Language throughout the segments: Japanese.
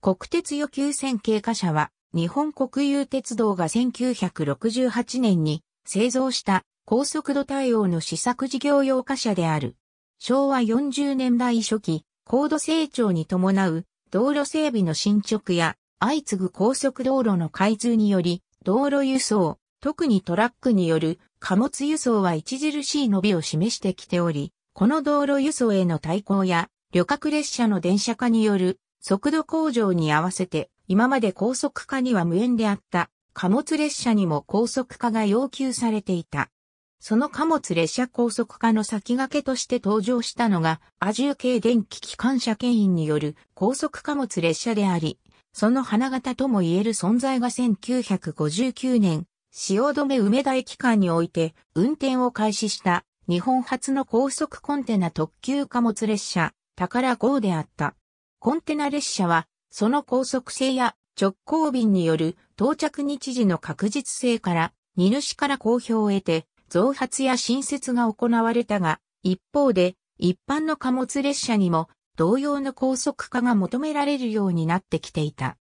国鉄予給線経過車は、日本国有鉄道が1968年に製造した高速度対応の試作事業用貨車である。昭和40年代初期、高度成長に伴う道路整備の進捗や相次ぐ高速道路の開通により、道路輸送、特にトラックによる貨物輸送は著しい伸びを示してきており、この道路輸送への対抗や旅客列車の電車化による速度向上に合わせて、今まで高速化には無縁であった貨物列車にも高速化が要求されていた。その貨物列車高速化の先駆けとして登場したのが、アジュ系電気機関車牽引による高速貨物列車であり、その花形とも言える存在が1959年、汐留梅田駅間において運転を開始した日本初の高速コンテナ特急貨物列車、宝号であった。コンテナ列車は、その高速性や直行便による到着日時の確実性から、荷主から公表を得て、増発や新設が行われたが、一方で、一般の貨物列車にも同様の高速化が求められるようになってきていた。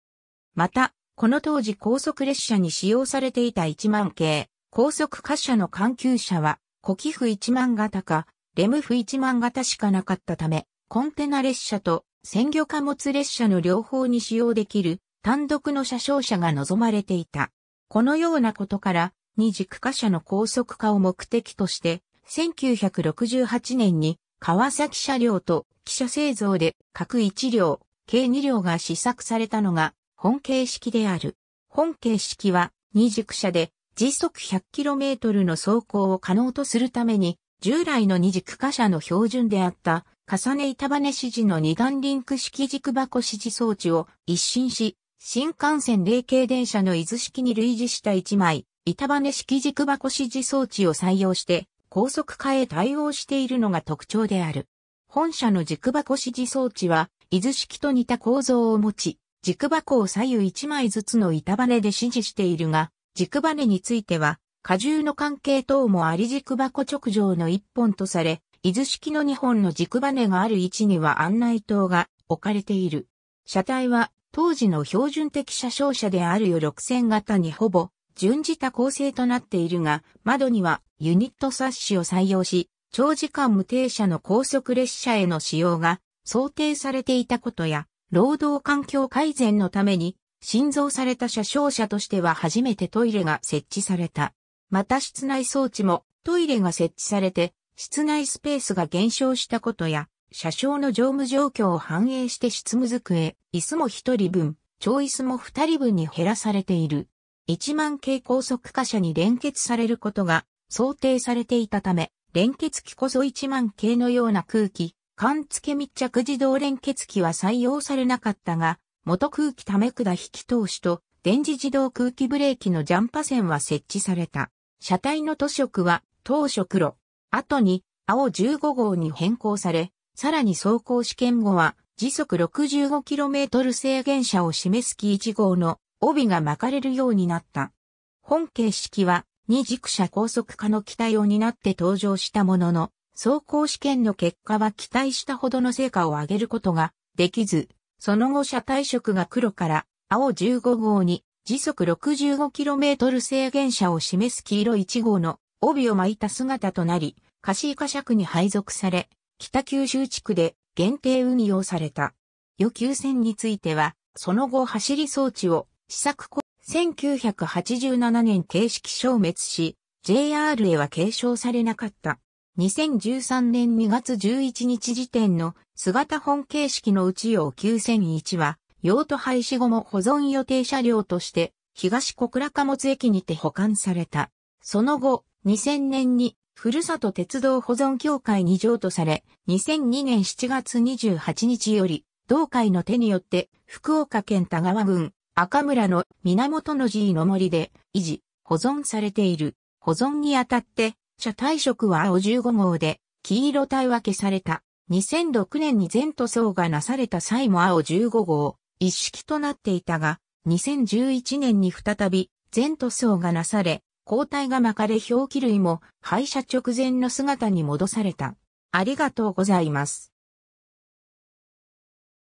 また、この当時高速列車に使用されていた1万系、高速貨車の環球車は、古寄付1万型か、レムフ1万型しかなかったため、コンテナ列車と鮮魚貨物列車の両方に使用できる単独の車掌車が望まれていた。このようなことから、二軸貨車の高速化を目的として、1968年に川崎車両と汽車製造で各1両、計2両が試作されたのが本形式である。本形式は二軸車で時速 100km の走行を可能とするために従来の二軸貨車の標準であった重ね板羽指示の二段リンク式軸箱指示装置を一新し、新幹線霊系電車の伊豆式に類似した一枚、板羽式軸箱指示装置を採用して、高速化へ対応しているのが特徴である。本社の軸箱指示装置は、伊豆式と似た構造を持ち、軸箱を左右1枚ずつの板バネで指示しているが、軸バネについては、荷重の関係等もあり軸箱直上の1本とされ、伊豆式の2本の軸バネがある位置には案内灯が置かれている。車体は当時の標準的車掌車であるよ6000型にほぼ準じた構成となっているが、窓にはユニットサッシを採用し、長時間無停車の高速列車への使用が想定されていたことや、労働環境改善のために、新造された車掌車としては初めてトイレが設置された。また室内装置もトイレが設置されて、室内スペースが減少したことや、車掌の乗務状況を反映して執務机、椅子も1人分、超椅子も2人分に減らされている。1万系高速貨車に連結されることが想定されていたため、連結機こそ1万系のような空気、缶付密着自動連結機は採用されなかったが、元空気溜め管引き通しと電磁自動空気ブレーキのジャンパ線は設置された。車体の塗色は当初黒、後に青15号に変更され、さらに走行試験後は時速 65km 制限車を示すキ1号の帯が巻かれるようになった。本形式は二軸車高速化の期待を担って登場したものの、走行試験の結果は期待したほどの成果を上げることができず、その後車体色が黒から青15号に時速 65km 制限車を示す黄色1号の帯を巻いた姿となり、カシーカ尺に配属され、北九州地区で限定運用された。予給線については、その後走り装置を試作後、1987年形式消滅し、JR へは継承されなかった。2013年2月11日時点の姿本形式のうち用9001は、用途廃止後も保存予定車両として、東小倉貨物駅にて保管された。その後、2000年にふるさと鉄道保存協会に譲渡され、2002年7月28日より、同会の手によって、福岡県田川郡赤村の源の寺の森で維持、保存されている。保存にあたって、車体色は青15号で、黄色体分けされた。2006年に全塗装がなされた際も青15号、一式となっていたが、2011年に再び全塗装がなされ、交代が巻かれ表記類も廃車直前の姿に戻された。ありがとうございます。